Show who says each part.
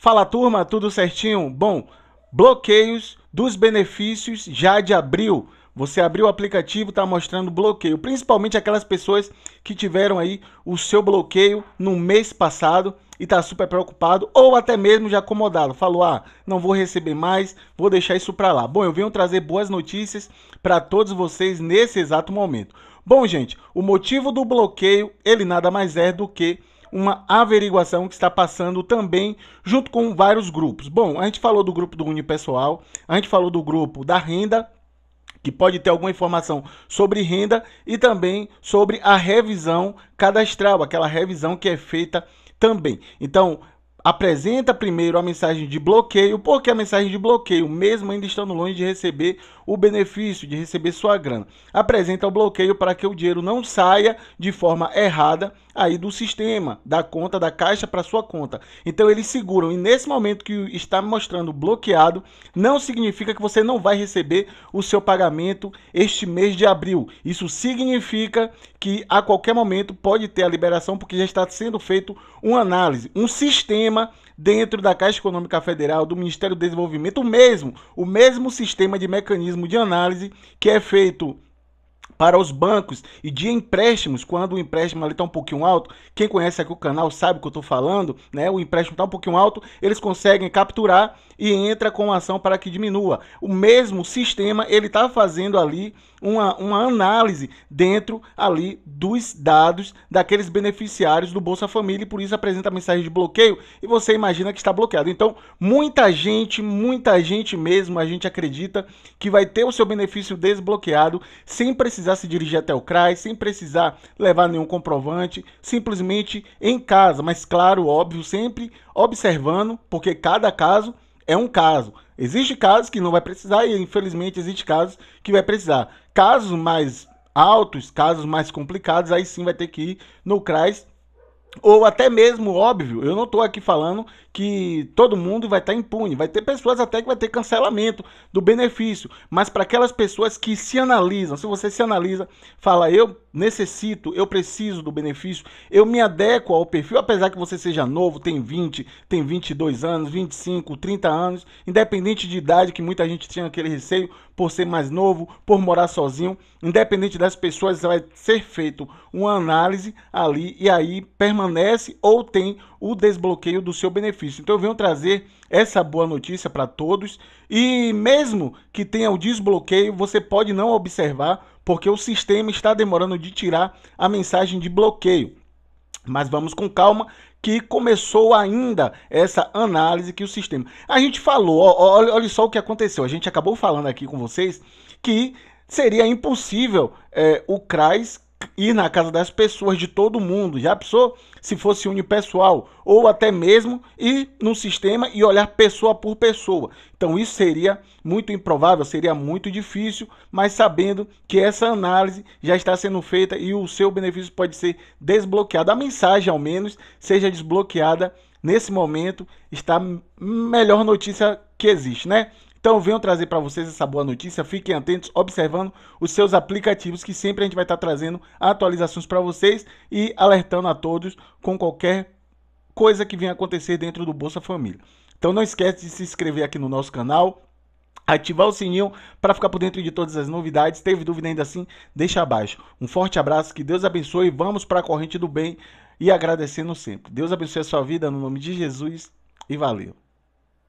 Speaker 1: Fala turma, tudo certinho? Bom, bloqueios dos benefícios já de abril. Você abriu o aplicativo, está mostrando bloqueio, principalmente aquelas pessoas que tiveram aí o seu bloqueio no mês passado e está super preocupado ou até mesmo já acomodado. Falou: ah, não vou receber mais, vou deixar isso para lá. Bom, eu venho trazer boas notícias para todos vocês nesse exato momento. Bom, gente, o motivo do bloqueio ele nada mais é do que uma averiguação que está passando também junto com vários grupos. Bom, a gente falou do grupo do Unipessoal, a gente falou do grupo da renda, que pode ter alguma informação sobre renda e também sobre a revisão cadastral, aquela revisão que é feita também. Então, apresenta primeiro a mensagem de bloqueio, porque a mensagem de bloqueio, mesmo ainda estando longe de receber o benefício, de receber sua grana, apresenta o bloqueio para que o dinheiro não saia de forma errada aí do sistema, da conta, da caixa para sua conta. Então eles seguram. E nesse momento que está mostrando bloqueado, não significa que você não vai receber o seu pagamento este mês de abril. Isso significa que a qualquer momento pode ter a liberação, porque já está sendo feito uma análise, um sistema dentro da Caixa Econômica Federal, do Ministério do Desenvolvimento, o mesmo, o mesmo sistema de mecanismo de análise que é feito para os bancos e de empréstimos, quando o empréstimo ali está um pouquinho alto, quem conhece aqui o canal sabe o que eu estou falando, né? O empréstimo está um pouquinho alto, eles conseguem capturar e entra com ação para que diminua. O mesmo sistema ele está fazendo ali uma, uma análise dentro ali dos dados daqueles beneficiários do Bolsa Família e por isso apresenta mensagem de bloqueio e você imagina que está bloqueado. Então, muita gente, muita gente mesmo, a gente acredita que vai ter o seu benefício desbloqueado sem precisar se dirigir até o CRAI, sem precisar levar nenhum comprovante, simplesmente em casa, mas claro, óbvio, sempre observando, porque cada caso é um caso. Existe casos que não vai precisar e infelizmente existe casos que vai precisar. Casos mais altos, casos mais complicados, aí sim vai ter que ir no CRAS ou até mesmo óbvio, eu não estou aqui falando que todo mundo vai estar tá impune. Vai ter pessoas até que vai ter cancelamento do benefício, mas para aquelas pessoas que se analisam, se você se analisa, fala eu necessito, eu preciso do benefício, eu me adequo ao perfil, apesar que você seja novo, tem 20, tem 22 anos, 25, 30 anos, independente de idade, que muita gente tinha aquele receio por ser mais novo, por morar sozinho, independente das pessoas, vai ser feito uma análise ali e aí permanece ou tem o desbloqueio do seu benefício. Então eu venho trazer essa boa notícia para todos. E mesmo que tenha o desbloqueio, você pode não observar, porque o sistema está demorando de tirar a mensagem de bloqueio. Mas vamos com calma, que começou ainda essa análise que o sistema. A gente falou, olha, olha só o que aconteceu. A gente acabou falando aqui com vocês que seria impossível é, o CRAS ir na casa das pessoas de todo mundo. Já pensou se fosse unipessoal ou até mesmo ir num sistema e olhar pessoa por pessoa? Então isso seria muito improvável, seria muito difícil, mas sabendo que essa análise já está sendo feita e o seu benefício pode ser desbloqueado, a mensagem ao menos seja desbloqueada nesse momento, está melhor notícia que existe, né? Então venho trazer para vocês essa boa notícia. Fiquem atentos, observando os seus aplicativos, que sempre a gente vai estar tá trazendo atualizações para vocês e alertando a todos com qualquer coisa que venha acontecer dentro do Bolsa Família. Então não esquece de se inscrever aqui no nosso canal, ativar o sininho para ficar por dentro de todas as novidades. Teve dúvida ainda assim? Deixa abaixo. Um forte abraço, que Deus abençoe. Vamos para a corrente do bem e agradecendo sempre. Deus abençoe a sua vida no nome de Jesus e valeu.